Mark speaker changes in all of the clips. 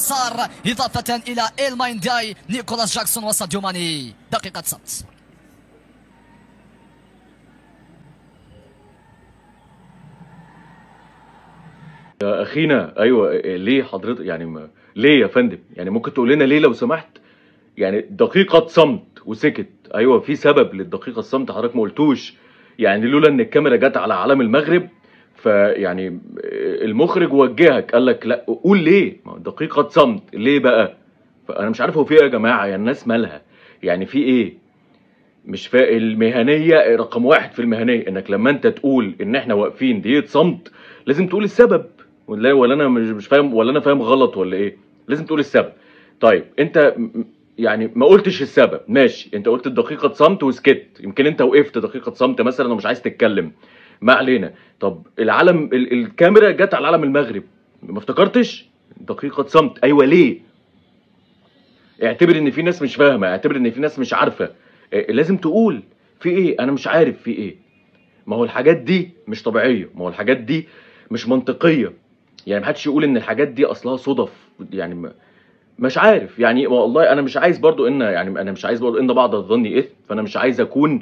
Speaker 1: صار إضافة إلى إلماين داي نيكولاس جاكسون وساديو ماني دقيقة صمت يا أخينا أيوة إيه، ليه حضرتك يعني ما... ليه يا فندم يعني ممكن تقول لنا ليه لو سمحت يعني دقيقة صمت وسكت أيوة في سبب للدقيقة الصمت حضرتك ما قلتوش يعني لولا إن الكاميرا جت على عالم المغرب فيعني المخرج وجهك قال لك لا قول ليه دقيقه صمت ليه بقى فانا مش عارف هو في ايه يا جماعه يا يعني الناس مالها يعني في ايه مش فا المهنيه رقم واحد في المهنيه انك لما انت تقول ان احنا واقفين دقيقه صمت لازم تقول السبب ولا ولا انا مش مش فاهم ولا انا فاهم غلط ولا ايه لازم تقول السبب طيب انت يعني ما قلتش السبب ماشي انت قلت دقيقه صمت وسكت يمكن انت وقفت دقيقه صمت مثلا ومش عايز تتكلم ما علينا طب العلم ال... الكاميرا جت على علم المغرب ما افتكرتش دقيقه صمت ايوه ليه اعتبر ان في ناس مش فاهمه اعتبر ان في ناس مش عارفه اه لازم تقول في ايه انا مش عارف في ايه ما هو الحاجات دي مش طبيعيه ما هو الحاجات دي مش منطقيه يعني محدش يقول ان الحاجات دي اصلها صدف يعني ما مش عارف يعني والله انا مش عايز برضو ان يعني انا مش عايز برضو ان بعض الظن اثم فانا مش عايز اكون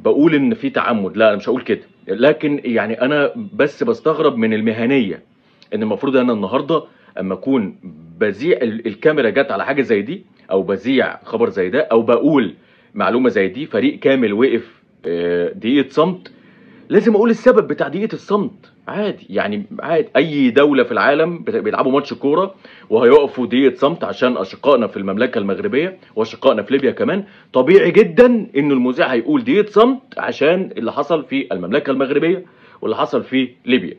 Speaker 1: بقول ان في تعمد لا انا مش هقول كده لكن يعني انا بس بستغرب من المهنيه ان المفروض انا النهارده اما اكون بذيع الكاميرا جت على حاجه زي دي او بذيع خبر زي ده او بقول معلومه زي دي فريق كامل وقف آه، دقيقه صمت لازم اقول السبب بتاع دقيقه الصمت عادي يعني عادي اي دوله في العالم بيلعبوا ماتش كوره وهيقفوا دقيقه صمت عشان اشقائنا في المملكه المغربيه واشقائنا في ليبيا كمان طبيعي جدا ان المذيع هيقول دقيقه صمت عشان اللي حصل في المملكه المغربيه واللي حصل في ليبيا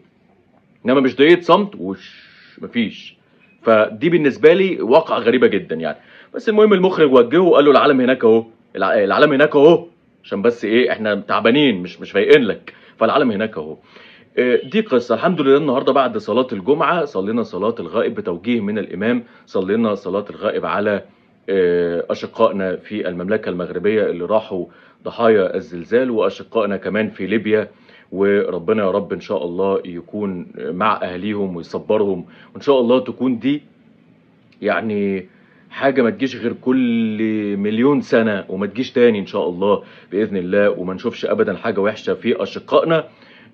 Speaker 1: انما مش دقيقه صمت وش مفيش فدي بالنسبه لي واقعه غريبه جدا يعني بس المهم المخرج وجهه وقال له العالم هناك اهو العالم هناك اهو عشان بس ايه احنا تعبانين مش مش فايقين لك فالعالم هناك اهو آه، دي قصه الحمد لله النهارده بعد صلاه الجمعه صلينا صلاه الغائب بتوجيه من الامام صلينا صلاه الغائب على آه، اشقائنا في المملكه المغربيه اللي راحوا ضحايا الزلزال واشقائنا كمان في ليبيا وربنا يا رب ان شاء الله يكون مع اهليهم ويصبرهم وان شاء الله تكون دي يعني حاجة ما تجيش غير كل مليون سنة وما تجيش تاني إن شاء الله بإذن الله وما نشوفش أبدا حاجة وحشة في أشقائنا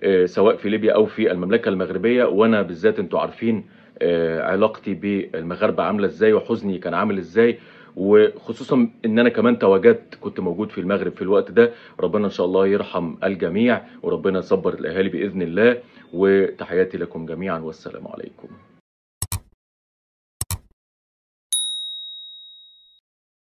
Speaker 1: آه، سواء في ليبيا او في المملكه المغربيه وانا بالذات انتوا عارفين آه، علاقتي بالمغاربه عامله ازاي وحزني كان عامل ازاي وخصوصا ان انا كمان تواجدت كنت موجود في المغرب في الوقت ده ربنا ان شاء الله يرحم الجميع وربنا يصبر الاهالي باذن الله وتحياتي لكم جميعا والسلام عليكم